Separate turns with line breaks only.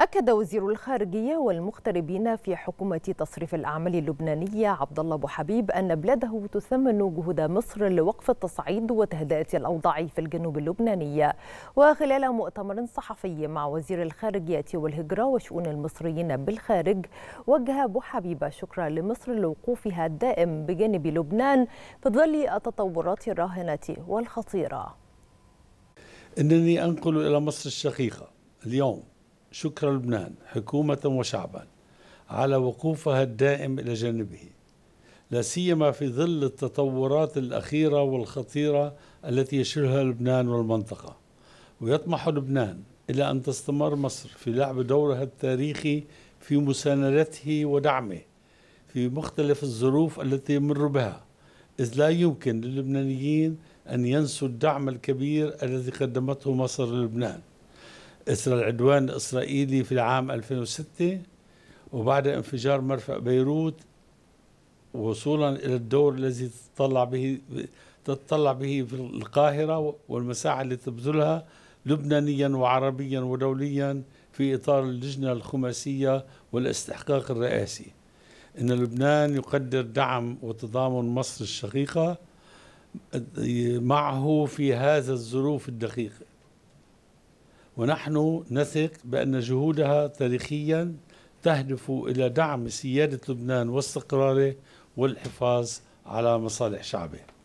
أكد وزير الخارجية والمغتربين في حكومة تصريف الأعمال اللبنانية عبد الله أبو حبيب أن بلاده تثمن جهود مصر لوقف التصعيد وتهدئة الأوضاع في الجنوب اللبناني وخلال مؤتمر صحفي مع وزير الخارجية والهجرة وشؤون المصريين بالخارج وجه أبو حبيب شكرا لمصر لوقوفها الدائم بجانب لبنان في ظل التطورات الراهنة والخطيرة
إنني أنقل إلى مصر الشقيقة اليوم شكر لبنان حكومة وشعبا على وقوفها الدائم إلى جانبه لا سيما في ظل التطورات الأخيرة والخطيرة التي يشهدها لبنان والمنطقة ويطمح لبنان إلى أن تستمر مصر في لعب دورها التاريخي في مساندته ودعمه في مختلف الظروف التي يمر بها إذ لا يمكن للبنانيين أن ينسوا الدعم الكبير الذي قدمته مصر للبنان إثر العدوان الإسرائيلي في العام 2006 وبعد انفجار مرفأ بيروت وصولا إلى الدور الذي تتطلع به تتطلع به في القاهرة والمساحة التي تبذلها لبنانيا وعربيا ودوليا في إطار اللجنة الخماسية والاستحقاق الرئاسي إن لبنان يقدر دعم وتضامن مصر الشقيقة معه في هذا الظروف الدقيقه ونحن نثق بأن جهودها تاريخيا تهدف إلى دعم سيادة لبنان واستقراره والحفاظ على مصالح شعبه